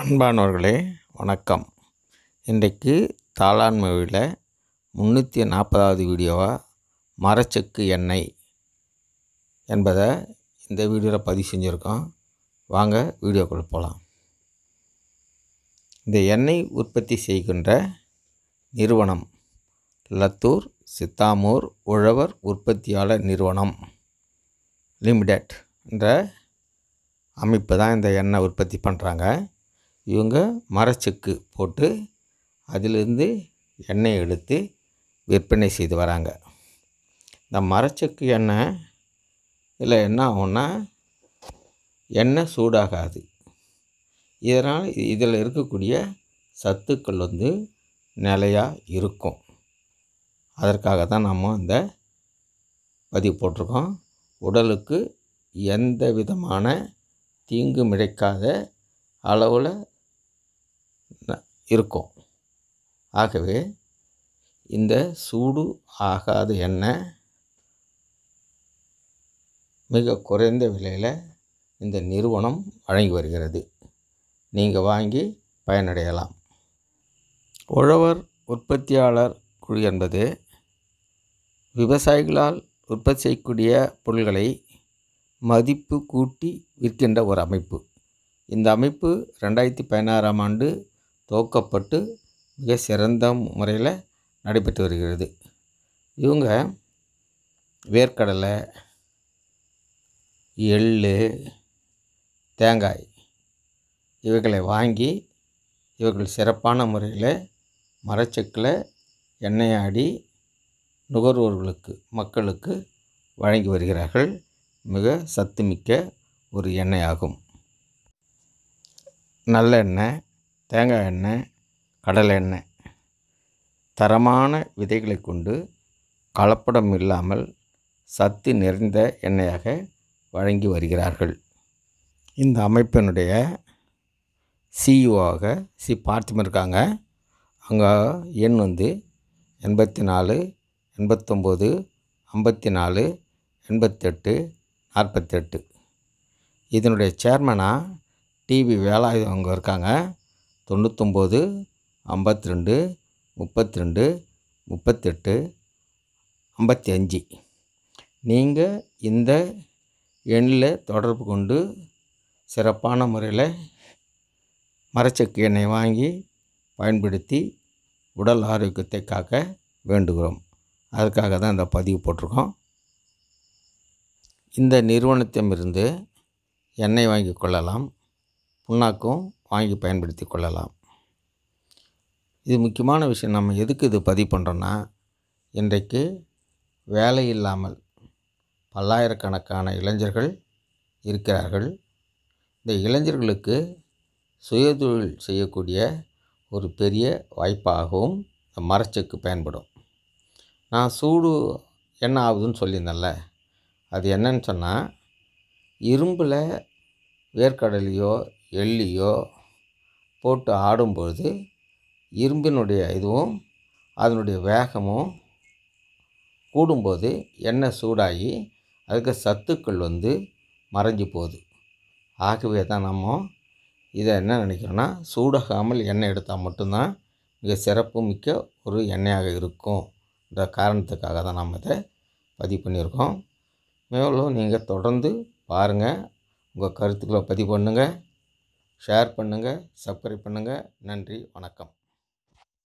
அன்பானவர்களே வணக்கம் இன்றைக்கு தாளான் முந்நூற்றி நாற்பதாவது வீடியோவாக மரச்செக்கு எண்ணெய் என்பதை இந்த வீடியோவில் பதிவு செஞ்சுருக்கோம் வாங்க வீடியோக்குள்ள போகலாம் இந்த எண்ணெய் உற்பத்தி செய்கின்ற நிறுவனம் லத்தூர் சித்தாமூர் உழவர் உற்பத்தியாளர் நிறுவனம் லிமிடெட் என்ற அமைப்பு தான் இந்த எண்ணெய் உற்பத்தி பண்ணுறாங்க இவங்க மரச்செக்கு போட்டு அதிலிருந்து எண்ணெய் எடுத்து விற்பனை செய்து வராங்க இந்த மரச்செக்கு எண்ணெய் இல்லை என்ன ஆகும்னா எண்ணெய் சூடாகாது இதனால் இதில் இருக்கக்கூடிய சத்துக்கள் வந்து நிலையாக இருக்கும் அதற்காக தான் நம்ம இந்த பதிவு போட்டிருக்கோம் உடலுக்கு எந்த விதமான தீங்கு மிடைக்காத அளவில் இருக்கும் ஆகவே இந்த சூடு ஆகாத எண்ணெய் மிக குறைந்த விலையில் இந்த நிறுவனம் வழங்கி வருகிறது நீங்கள் வாங்கி பயனடையலாம் உழவர் உற்பத்தியாளர் குழு என்பது விவசாயிகளால் உற்பத்தி செய்யக்கூடிய பொருள்களை மதிப்பு கூட்டி விற்கின்ற ஒரு அமைப்பு இந்த அமைப்பு ரெண்டாயிரத்தி பதினாறாம் ஆண்டு துவக்கப்பட்டு மிக சிறந்த முறையில் நடைபெற்று வருகிறது இவங்க வேர்க்கடலை எள் தேங்காய் இவைகளை வாங்கி இவர்கள் சிறப்பான முறையில் மரச்சக்கில் எண்ணெயாடி நுகர்வோர்களுக்கு மக்களுக்கு வழங்கி வருகிறார்கள் மிக சத்துமிக்க ஒரு எண்ணெய் ஆகும் நல்லெண்ணெய் தேங்காய் எண்ணெய் கடலை எண்ணெய் தரமான விதைகளை கொண்டு கலப்படம் இல்லாமல் சத்து நிறைந்த எண்ணெயாக வழங்கி வருகிறார்கள் இந்த அமைப்பினுடைய சிஇஓவாக e சி பார்த்திபன் இருக்காங்க அங்கே எண் வந்து எண்பத்தி நாலு எண்பத்தொம்போது ஐம்பத்தி நாலு எண்பத்தெட்டு நாற்பத்தெட்டு இதனுடைய சேர்மனாக டிவி வேலாயுதம் அங்கே இருக்காங்க தொண்ணூத்தொம்பது ஐம்பத்தி ரெண்டு முப்பத்தி ரெண்டு முப்பத்தெட்டு ஐம்பத்தி அஞ்சு நீங்கள் இந்த எண்ணில் தொடர்பு கொண்டு சிறப்பான முறையில் மரச்சக்கு எண்ணெய் வாங்கி பயன்படுத்தி உடல் ஆரோக்கியத்தை காக்க வேண்டுகிறோம் அதுக்காக தான் இந்த பதிவு போட்டிருக்கோம் இந்த நிறுவனத்திடமிருந்து எண்ணெய் வாங்கி கொள்ளலாம் புண்ணாக்கும் வாங்கி பயன்படுத்தி கொள்ளலாம் இது முக்கியமான விஷயம் நம்ம எதுக்கு இது பதிவு பண்ணுறோன்னா இன்றைக்கு வேலை இல்லாமல் பல்லாயிரக்கணக்கான இளைஞர்கள் இருக்கிறார்கள் இந்த இளைஞர்களுக்கு சுயதொழில் செய்யக்கூடிய ஒரு பெரிய வாய்ப்பாகவும் இந்த மரச்செக்கு பயன்படும் நான் சூடு என்ன ஆகுதுன்னு சொல்லியிருந்தேன்ல அது என்னன்னு சொன்னால் இரும்பில் வேர்க்கடலையோ எள்ளியோ போட்டு ஆடும்பொழுது இரும்பினுடைய இதுவும் அதனுடைய வேகமும் கூடும்போது எண்ணெய் சூடாகி அதுக்கு சத்துக்கள் வந்து மறைஞ்சு போகுது ஆகவே தான் நம்ம இதை என்ன நினைக்கிறோன்னா சூடாகாமல் எண்ணெய் எடுத்தால் மட்டும்தான் மிக சிறப்பு மிக்க ஒரு எண்ணெயாக இருக்கும் இந்த காரணத்துக்காக தான் நம்ம இதை பதிவு பண்ணியிருக்கோம் மேலும் நீங்கள் தொடர்ந்து பாருங்கள் உங்கள் கருத்துக்களை பதிவு பண்ணுங்கள் ஷேர் பண்ணுங்கள் சப்ஸ்கிரைப் பண்ணுங்கள் நன்றி வணக்கம்